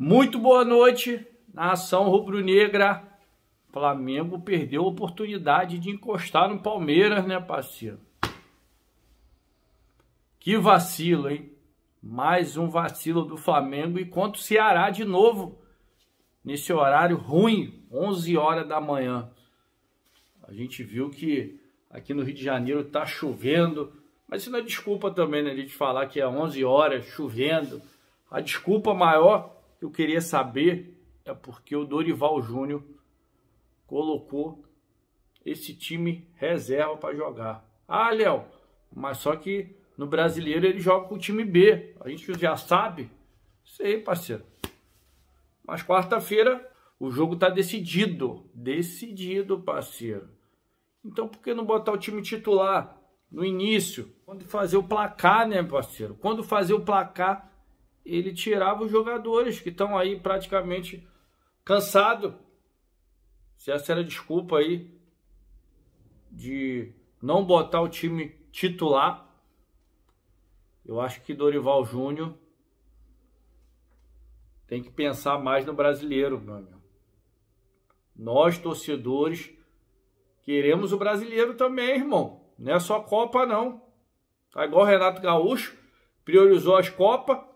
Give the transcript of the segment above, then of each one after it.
Muito boa noite, nação rubro-negra. Flamengo perdeu a oportunidade de encostar no Palmeiras, né, parceiro? Que vacilo, hein? Mais um vacilo do Flamengo e contra o Ceará de novo nesse horário ruim, 11 horas da manhã. A gente viu que aqui no Rio de Janeiro tá chovendo, mas isso não é desculpa também, né, gente falar que é 11 horas chovendo. A desculpa maior eu queria saber é porque o Dorival Júnior colocou esse time reserva para jogar. Ah, Léo, mas só que no brasileiro ele joga com o time B. A gente já sabe. Sei, parceiro. Mas quarta-feira o jogo tá decidido. Decidido, parceiro. Então por que não botar o time titular no início? Quando fazer o placar, né, parceiro? Quando fazer o placar, ele tirava os jogadores que estão aí praticamente cansados. Se essa era desculpa aí de não botar o time titular, eu acho que Dorival Júnior tem que pensar mais no brasileiro, meu amigo. Nós, torcedores, queremos o brasileiro também, irmão. Não é só Copa, não. Tá igual o Renato Gaúcho, priorizou as Copas,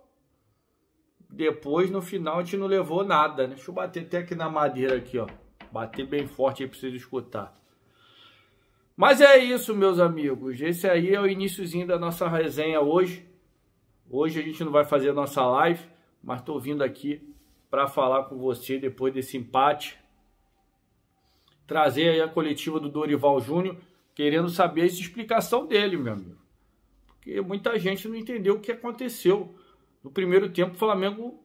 depois, no final, a gente não levou nada, né? Deixa eu bater até aqui na madeira aqui, ó. Bater bem forte aí pra vocês escutar. Mas é isso, meus amigos. Esse aí é o iníciozinho da nossa resenha hoje. Hoje a gente não vai fazer a nossa live, mas estou vindo aqui para falar com você depois desse empate. Trazer aí a coletiva do Dorival Júnior, querendo saber essa explicação dele, meu amigo. Porque muita gente não entendeu o que aconteceu. No primeiro tempo, o Flamengo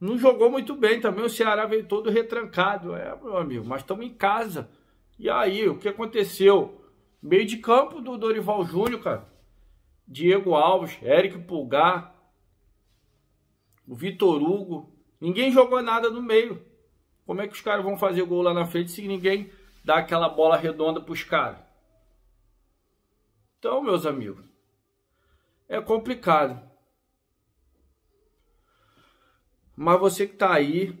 não jogou muito bem também. O Ceará veio todo retrancado. É, meu amigo, mas estamos em casa. E aí, o que aconteceu? Meio de campo do Dorival Júnior, cara. Diego Alves, Eric Pulgar, o Vitor Hugo. Ninguém jogou nada no meio. Como é que os caras vão fazer gol lá na frente se ninguém dá aquela bola redonda para os caras? Então, meus amigos, é complicado. Mas você que está aí,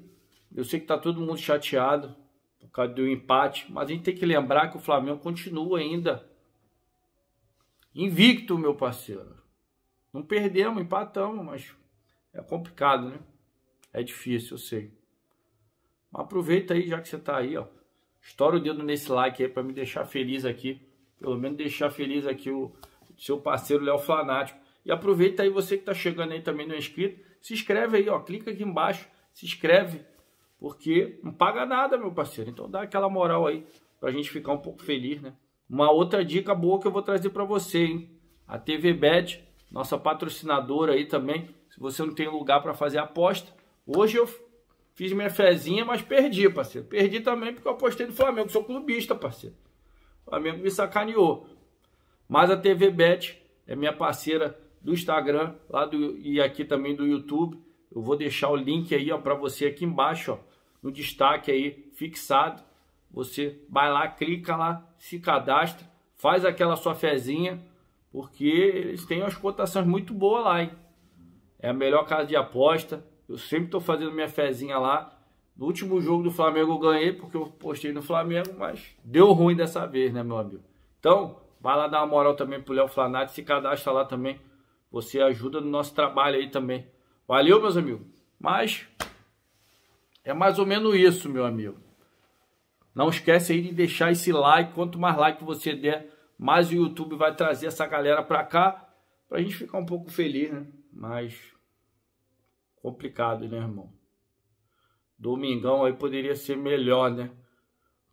eu sei que está todo mundo chateado por causa do empate, mas a gente tem que lembrar que o Flamengo continua ainda invicto, meu parceiro. Não perdemos, empatamos, mas é complicado, né? É difícil, eu sei. Mas aproveita aí, já que você está aí, ó. Estoura o dedo nesse like aí para me deixar feliz aqui. Pelo menos deixar feliz aqui o seu parceiro Léo Flanático. E aproveita aí você que está chegando aí também não é inscrito se inscreve aí, ó, clica aqui embaixo, se inscreve, porque não paga nada, meu parceiro. Então dá aquela moral aí pra gente ficar um pouco feliz, né? Uma outra dica boa que eu vou trazer para você, hein? A TV Bet, nossa patrocinadora aí também. Se você não tem lugar para fazer aposta, hoje eu fiz minha fezinha, mas perdi, parceiro. Perdi também porque eu apostei no Flamengo, sou clubista, parceiro. O Flamengo me sacaneou. Mas a TV Bet é minha parceira do Instagram lá do, e aqui também do YouTube. Eu vou deixar o link aí para você aqui embaixo, ó, no destaque aí fixado. Você vai lá, clica lá, se cadastra, faz aquela sua fezinha, porque eles têm as cotações muito boas lá, hein? É a melhor casa de aposta. Eu sempre estou fazendo minha fezinha lá. No último jogo do Flamengo eu ganhei, porque eu postei no Flamengo, mas deu ruim dessa vez, né, meu amigo? Então, vai lá dar uma moral também pro Léo Flanati, se cadastra lá também você ajuda no nosso trabalho aí também. Valeu, meus amigos. Mas é mais ou menos isso, meu amigo. Não esquece aí de deixar esse like. Quanto mais like você der, mais o YouTube vai trazer essa galera pra cá. Pra gente ficar um pouco feliz, né? Mas complicado, né, irmão? Domingão aí poderia ser melhor, né?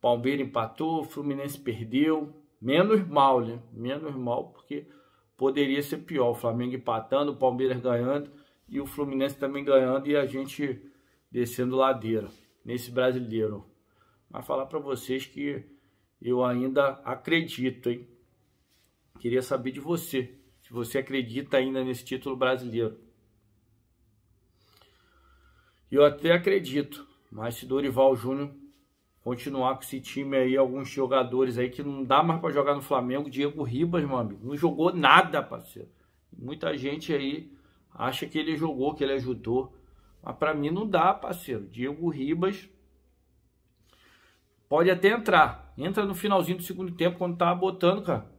Palmeiras empatou, Fluminense perdeu. Menos mal, né? Menos mal, porque poderia ser pior. O Flamengo empatando, o Palmeiras ganhando e o Fluminense também ganhando e a gente descendo ladeira nesse brasileiro. Mas falar para vocês que eu ainda acredito, hein? Queria saber de você, se você acredita ainda nesse título brasileiro. Eu até acredito, mas se Dorival Júnior continuar com esse time aí, alguns jogadores aí que não dá mais para jogar no Flamengo. Diego Ribas, meu amigo, não jogou nada, parceiro. Muita gente aí acha que ele jogou, que ele ajudou. Mas para mim não dá, parceiro. Diego Ribas pode até entrar. Entra no finalzinho do segundo tempo quando tá botando, cara.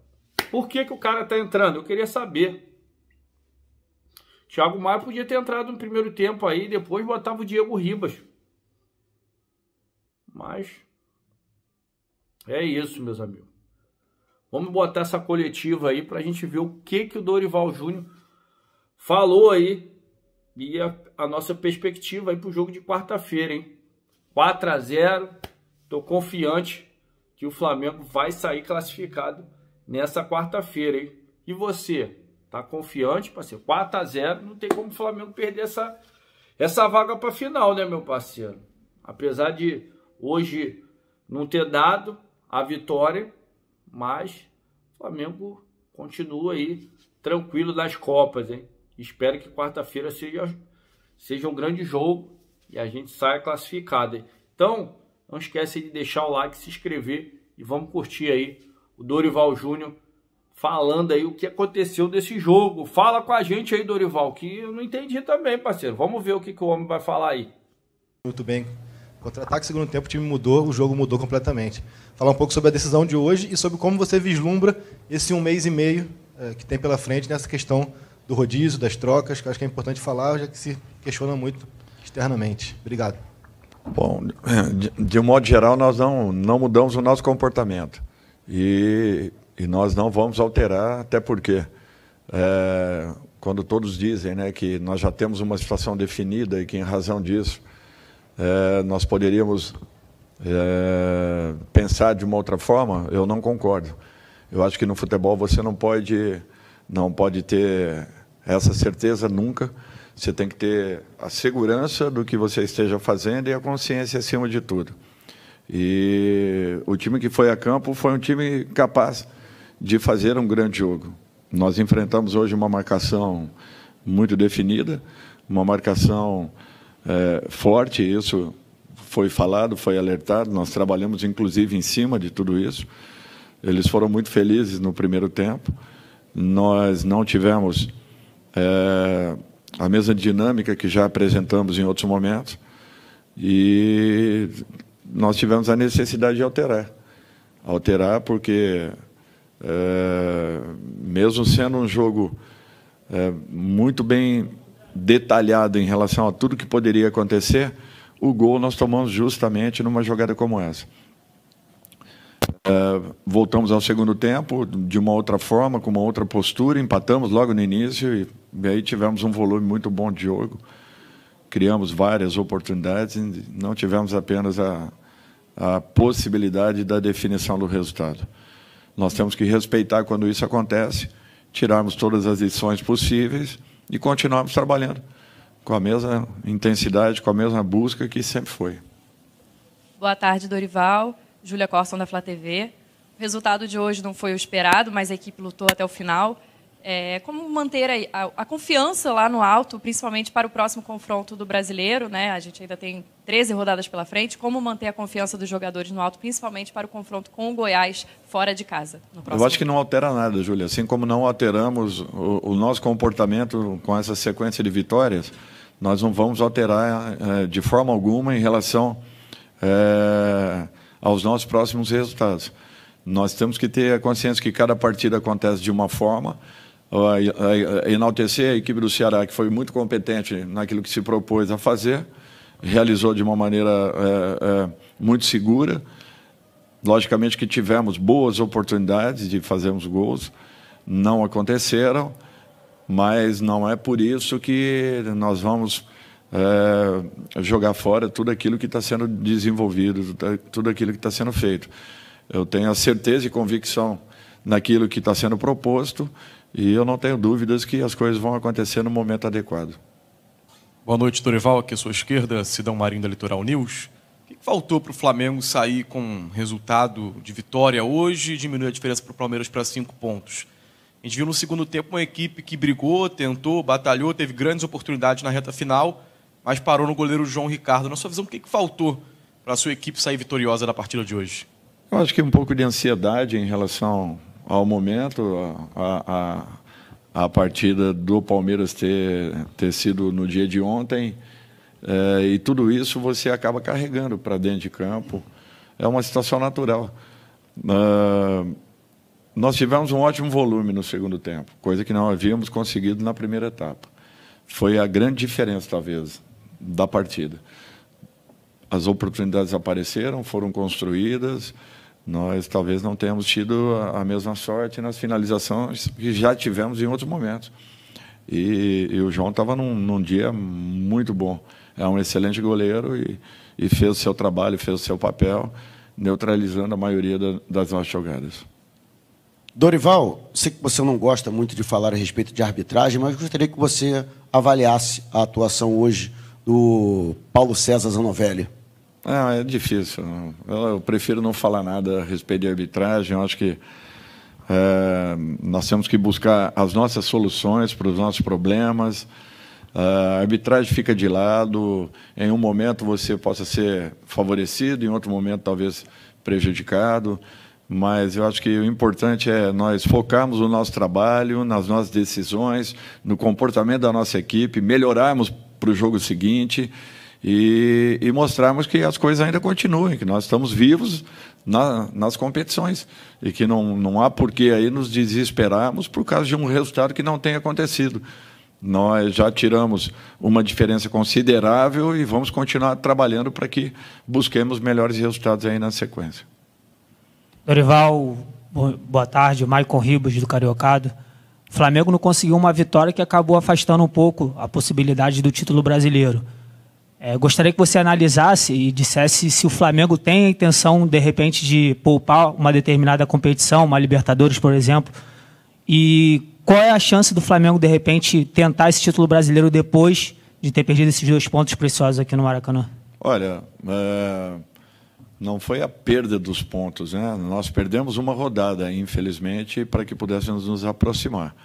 Por que, que o cara tá entrando? Eu queria saber. Thiago Maia podia ter entrado no primeiro tempo aí, depois botava o Diego Ribas. Mas é isso, meus amigos. Vamos botar essa coletiva aí para a gente ver o que, que o Dorival Júnior falou aí e a, a nossa perspectiva aí para o jogo de quarta-feira, hein? 4 a 0 Tô confiante que o Flamengo vai sair classificado nessa quarta-feira, hein? E você, tá confiante, parceiro? 4 a 0 não tem como o Flamengo perder essa, essa vaga para final, né, meu parceiro? Apesar de Hoje não ter dado a vitória, mas o Flamengo continua aí tranquilo nas Copas, hein? Espero que quarta-feira seja, seja um grande jogo e a gente saia classificado. Hein? Então, não esquece de deixar o like, se inscrever e vamos curtir aí o Dorival Júnior falando aí o que aconteceu desse jogo. Fala com a gente aí, Dorival, que eu não entendi também, parceiro. Vamos ver o que, que o homem vai falar aí. Muito bem, Contra-ataque, segundo tempo, o time mudou, o jogo mudou completamente. Falar um pouco sobre a decisão de hoje e sobre como você vislumbra esse um mês e meio eh, que tem pela frente nessa questão do rodízio, das trocas, que acho que é importante falar, já que se questiona muito externamente. Obrigado. Bom, de, de um modo geral, nós não, não mudamos o nosso comportamento. E, e nós não vamos alterar, até porque é, quando todos dizem né, que nós já temos uma situação definida e que, em razão disso, é, nós poderíamos é, pensar de uma outra forma, eu não concordo. Eu acho que no futebol você não pode, não pode ter essa certeza nunca. Você tem que ter a segurança do que você esteja fazendo e a consciência acima de tudo. E o time que foi a campo foi um time capaz de fazer um grande jogo. Nós enfrentamos hoje uma marcação muito definida, uma marcação é, forte, isso foi falado, foi alertado, nós trabalhamos inclusive em cima de tudo isso. Eles foram muito felizes no primeiro tempo. Nós não tivemos é, a mesma dinâmica que já apresentamos em outros momentos e nós tivemos a necessidade de alterar. Alterar porque, é, mesmo sendo um jogo é, muito bem detalhado em relação a tudo que poderia acontecer, o gol nós tomamos justamente numa jogada como essa. Uh, voltamos ao segundo tempo de uma outra forma, com uma outra postura, empatamos logo no início e, e aí tivemos um volume muito bom de jogo. Criamos várias oportunidades, não tivemos apenas a, a possibilidade da definição do resultado. Nós temos que respeitar quando isso acontece, tirarmos todas as lições possíveis e continuamos trabalhando com a mesma intensidade, com a mesma busca que sempre foi. Boa tarde, Dorival. Júlia Corson, da Flá TV. O resultado de hoje não foi o esperado, mas a equipe lutou até o final. É, como manter a, a, a, confiança lá no alto, principalmente para o próximo confronto do brasileiro, né? A gente ainda tem 13 rodadas pela frente. Como manter a confiança dos jogadores no alto, principalmente para o confronto com o Goiás fora de casa? Eu acho que não altera nada, Júlia. Assim como não alteramos o, o, nosso comportamento com essa sequência de vitórias, nós não vamos alterar é, de forma alguma em relação é, aos nossos próximos resultados. Nós temos que ter a consciência que cada partida acontece de uma forma enaltecer a equipe do Ceará, que foi muito competente naquilo que se propôs a fazer, realizou de uma maneira é, é, muito segura. Logicamente que tivemos boas oportunidades de fazermos gols, não aconteceram, mas não é por isso que nós vamos é, jogar fora tudo aquilo que está sendo desenvolvido, tudo aquilo que está sendo feito. Eu tenho a certeza e convicção naquilo que está sendo proposto e eu não tenho dúvidas que as coisas vão acontecer no momento adequado. Boa noite, Dorival. Aqui à sua esquerda, Sidão Marinho da Litoral News. O que faltou para o Flamengo sair com resultado de vitória hoje e diminuir a diferença para o Palmeiras para cinco pontos? A gente viu no segundo tempo uma equipe que brigou, tentou, batalhou, teve grandes oportunidades na reta final, mas parou no goleiro João Ricardo. Na sua visão, o que, que faltou para a sua equipe sair vitoriosa da partida de hoje? Eu acho que um pouco de ansiedade em relação ao momento, a, a, a partida do Palmeiras ter, ter sido no dia de ontem. É, e tudo isso você acaba carregando para dentro de campo. É uma situação natural. Ah, nós tivemos um ótimo volume no segundo tempo, coisa que não havíamos conseguido na primeira etapa. Foi a grande diferença, talvez, da partida. As oportunidades apareceram, foram construídas nós talvez não tenhamos tido a, mesma sorte nas finalizações que já tivemos em outros momentos. E, e o João estava num, num, dia muito bom. É um excelente goleiro e, e, fez o seu trabalho, fez o seu papel, neutralizando a maioria da, das nossas jogadas. Dorival, sei que você não gosta muito de falar a respeito de arbitragem, mas gostaria que você avaliasse a atuação hoje do Paulo César Zanovelli. Ah, é difícil. Eu, eu, prefiro não falar nada a respeito de arbitragem. Eu acho que é, nós temos que buscar as nossas soluções para os nossos problemas. A arbitragem fica de lado. Em um momento você possa ser favorecido, em outro momento talvez prejudicado. Mas eu acho que o importante é nós focarmos no nosso trabalho, nas nossas decisões, no comportamento da nossa equipe, melhorarmos para o jogo seguinte e, e mostrarmos que as coisas ainda continuem, que nós estamos vivos na, nas competições e que não, não há por que aí nos desesperarmos por causa de um resultado que não tem acontecido. Nós já tiramos uma diferença considerável e vamos continuar trabalhando para que busquemos melhores resultados aí na sequência. Dorival, boa tarde. Maicon Ribas, do Cariocado. O Flamengo não conseguiu uma vitória que acabou afastando um pouco a possibilidade do título brasileiro. É, gostaria que você analisasse e dissesse se o Flamengo tem a intenção, de repente, de poupar uma determinada competição, uma Libertadores, por exemplo, e qual é a chance do Flamengo, de repente, tentar esse título brasileiro depois de ter perdido esses dois pontos preciosos aqui no Maracanã? Olha, é, não foi a perda dos pontos, né? Nós perdemos uma rodada, infelizmente, para que pudéssemos nos aproximar.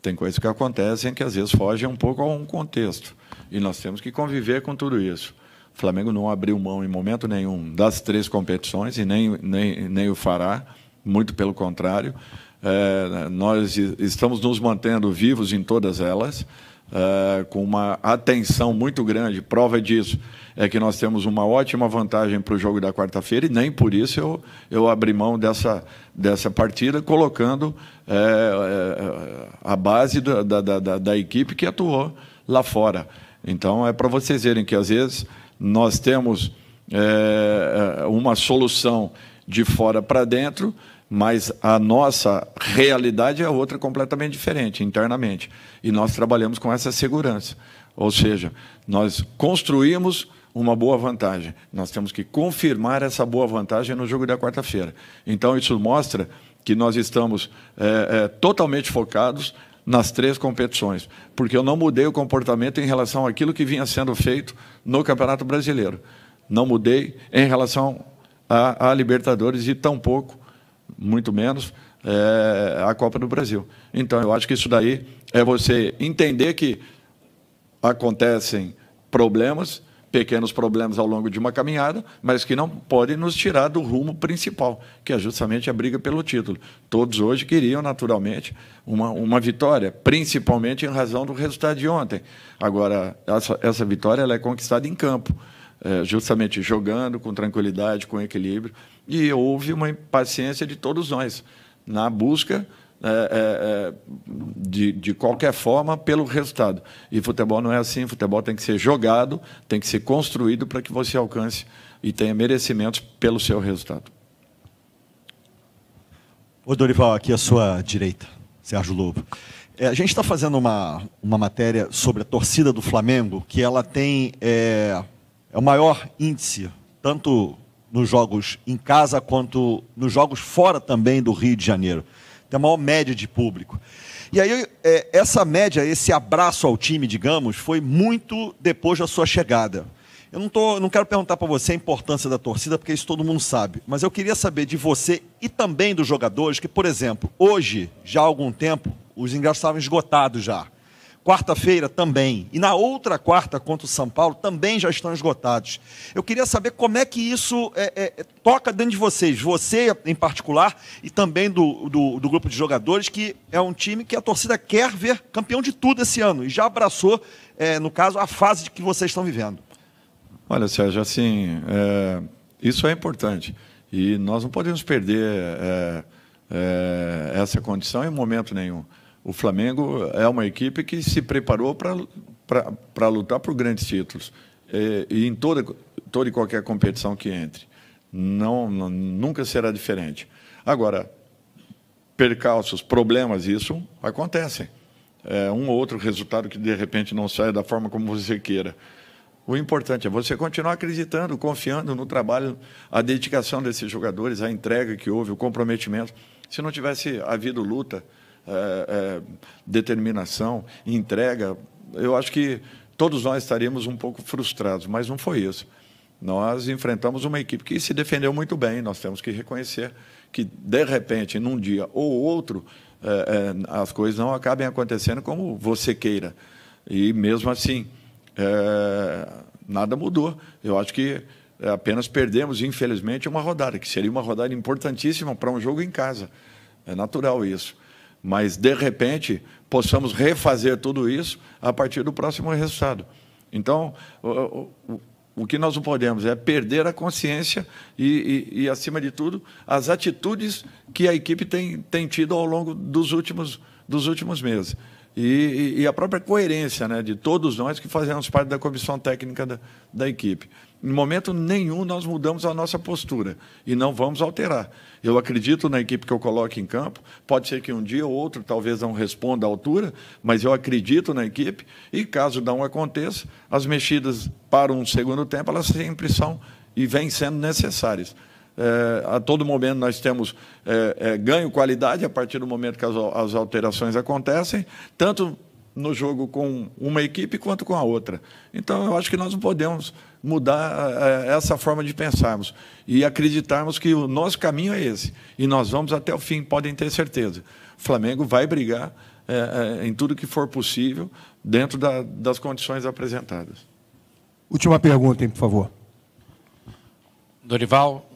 Tem coisas que acontecem que às vezes fogem um pouco a um contexto. E nós temos que conviver com tudo isso. O Flamengo não abriu mão em momento nenhum das três competições e nem, nem, nem o fará, muito pelo contrário. É, nós estamos nos mantendo vivos em todas elas, é, com uma atenção muito grande. Prova disso é que nós temos uma ótima vantagem para o jogo da quarta-feira e nem por isso eu, eu abri mão dessa, dessa partida, colocando é, é a base da, da, da, da equipe que atuou lá fora. Então, é para vocês verem que, às vezes, nós temos é, é uma solução de fora para dentro, mas a nossa realidade é outra completamente diferente internamente. E nós trabalhamos com essa segurança. Ou seja, nós construímos uma boa vantagem. Nós temos que confirmar essa boa vantagem no jogo da quarta-feira. Então, isso mostra que nós estamos é, é, totalmente focados nas três competições, porque eu não mudei o comportamento em relação àquilo que vinha sendo feito no Campeonato Brasileiro. Não mudei em relação à Libertadores e tampouco, muito menos, é, eh, a Copa do Brasil. Então, eu acho que isso daí é você entender que acontecem problemas pequenos problemas ao longo de uma caminhada, mas que não podem nos tirar do rumo principal, que é justamente a briga pelo título. Todos hoje queriam, naturalmente, uma, uma vitória, principalmente em razão do resultado de ontem. Agora, essa, essa vitória ela é conquistada em campo, é, justamente jogando com tranquilidade, com equilíbrio, e houve uma impaciência de todos nós na busca é, é, é de, de qualquer forma pelo resultado. E futebol não é assim, futebol tem que ser jogado, tem que ser construído para que você alcance e tenha merecimentos pelo seu resultado. Ô Dorival, aqui à sua direita, Sérgio Lobo. É, a gente está fazendo uma, uma matéria sobre a torcida do Flamengo, que ela tem é, é o maior índice, tanto nos jogos em casa quanto nos jogos fora também do Rio de Janeiro. Tem a maior média de público. E aí, é, essa média, esse abraço ao time, digamos, foi muito depois da sua chegada. Eu não, tô, não quero perguntar para você a importância da torcida, porque isso todo mundo sabe. Mas eu queria saber de você e também dos jogadores que, por exemplo, hoje, já há algum tempo, os ingressos estavam esgotados já quarta-feira também, e na outra quarta contra o São Paulo, também já estão esgotados. Eu queria saber como é que isso é, é, toca dentro de vocês, você em particular, e também do, do, do, grupo de jogadores, que é um time que a torcida quer ver campeão de tudo esse ano, e já abraçou, é, no caso, a fase que vocês estão vivendo. Olha, Sérgio, assim, é, isso é importante, e nós não podemos perder é, é, essa condição em momento nenhum o Flamengo é uma equipe que se preparou para lutar por grandes títulos. É, e em toda, toda e qualquer competição que entre. Não, não, nunca será diferente. Agora, percalços, problemas, isso acontece. É um ou outro resultado que de repente não sai da forma como você queira. O importante é você continuar acreditando, confiando no trabalho, a dedicação desses jogadores, a entrega que houve, o comprometimento. Se não tivesse havido luta, é, é, determinação, entrega, eu acho que todos nós estaríamos um pouco frustrados, mas não foi isso. Nós enfrentamos uma equipe que se defendeu muito bem, nós temos que reconhecer que, de repente, num dia ou outro, é, é as coisas não acabem acontecendo como você queira. E, mesmo assim, é, nada mudou. Eu acho que apenas perdemos, infelizmente, uma rodada, que seria uma rodada importantíssima para um jogo em casa. É natural isso mas de repente possamos refazer tudo isso a partir do próximo resultado. Então, o, o, o que nós não podemos é perder a consciência e, e, e, acima de tudo, as atitudes que a equipe tem, tem tido ao longo dos últimos, dos últimos meses e, e, a própria coerência né, de todos nós que fazemos parte da comissão técnica da, da equipe. Em momento nenhum nós mudamos a nossa postura e não vamos alterar. Eu acredito na equipe que eu coloco em campo. Pode ser que um dia ou outro talvez não responda à altura, mas eu acredito na equipe e caso não aconteça, as mexidas para um segundo tempo elas sempre são e vêm sendo necessárias. É, a todo momento nós temos é, ganho qualidade a partir do momento que as, as alterações acontecem, tanto no jogo com uma equipe quanto com a outra. Então, eu acho que nós não podemos mudar essa forma de pensarmos e acreditarmos que o nosso caminho é esse. E nós vamos até o fim, podem ter certeza. O Flamengo vai brigar é, é, em tudo que for possível, dentro da, das condições apresentadas. Última pergunta, hein, por favor. Dorival,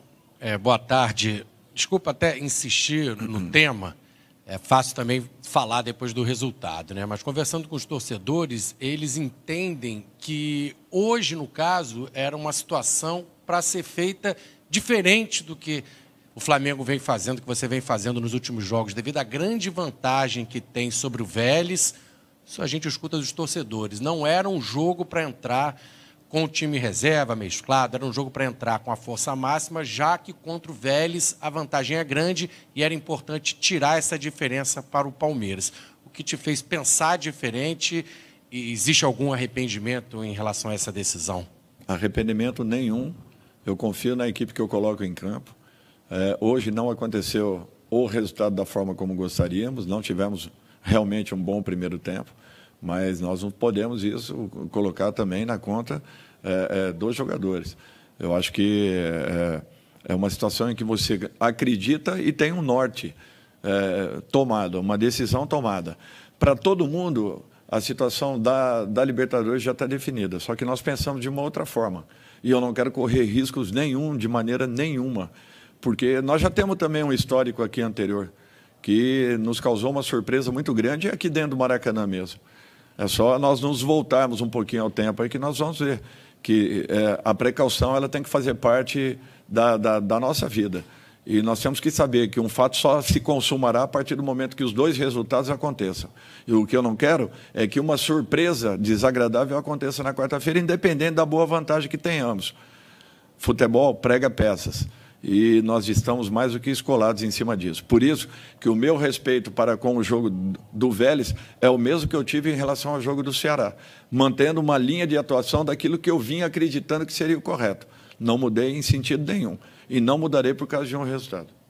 é, boa tarde. Desculpa até insistir no uhum. tema. É fácil também falar depois do resultado, né? Mas conversando com os torcedores, eles entendem que hoje, no caso, era uma situação para ser feita diferente do que o Flamengo vem fazendo, que você vem fazendo nos últimos jogos, devido à grande vantagem que tem sobre o Vélez. Isso a gente escuta dos torcedores. Não era um jogo para entrar com o time reserva, mesclado, era um jogo para entrar com a força máxima, já que contra o Vélez a vantagem é grande e era importante tirar essa diferença para o Palmeiras. O que te fez pensar diferente? E existe algum arrependimento em relação a essa decisão? Arrependimento nenhum. Eu confio na equipe que eu coloco em campo. É, hoje não aconteceu o resultado da forma como gostaríamos, não tivemos realmente um bom primeiro tempo. Mas nós não podemos isso colocar também na conta é, é, dos jogadores. Eu acho que é, é, uma situação em que você acredita e tem um norte é, tomado, uma decisão tomada. Para todo mundo, a situação da, da Libertadores já está definida, só que nós pensamos de uma outra forma. E eu não quero correr riscos nenhum, de maneira nenhuma, porque nós já temos também um histórico aqui anterior que nos causou uma surpresa muito grande aqui dentro do Maracanã mesmo. É só nós nos voltarmos um pouquinho ao tempo aí que nós vamos ver que é, a precaução ela tem que fazer parte da, da, da nossa vida. E nós temos que saber que um fato só se consumará a partir do momento que os dois resultados aconteçam. E o que eu não quero é que uma surpresa desagradável aconteça na quarta-feira, independente da boa vantagem que tenhamos. Futebol prega peças e nós estamos mais do que escolados em cima disso. Por isso que o meu respeito para com o jogo do Vélez é o mesmo que eu tive em relação ao jogo do Ceará, mantendo uma linha de atuação daquilo que eu vinha acreditando que seria o correto. Não mudei em sentido nenhum e não mudarei por causa de um resultado.